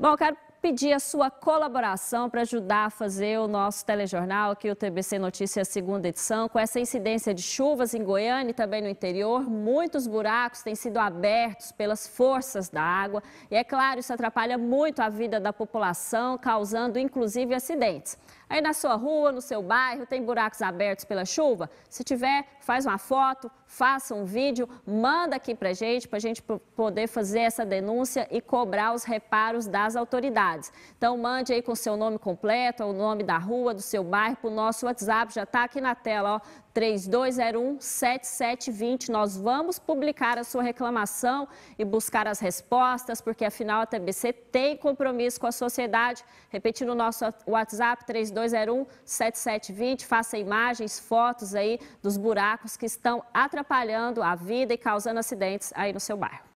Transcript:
Bom, eu quero pedir a sua colaboração para ajudar a fazer o nosso telejornal aqui, o TBC Notícias, segunda edição. Com essa incidência de chuvas em Goiânia e também no interior, muitos buracos têm sido abertos pelas forças da água. E é claro, isso atrapalha muito a vida da população, causando inclusive acidentes. Aí na sua rua, no seu bairro, tem buracos abertos pela chuva? Se tiver, faz uma foto, faça um vídeo, manda aqui para gente, a gente poder fazer essa denúncia e cobrar os reparos das autoridades. Então mande aí com seu nome completo, o nome da rua, do seu bairro, o nosso WhatsApp, já está aqui na tela, ó, 3201-7720. Nós vamos publicar a sua reclamação e buscar as respostas, porque afinal a TBC tem compromisso com a sociedade. Repetindo o nosso WhatsApp, 32 3201 7720. Faça imagens, fotos aí dos buracos que estão atrapalhando a vida e causando acidentes aí no seu bairro.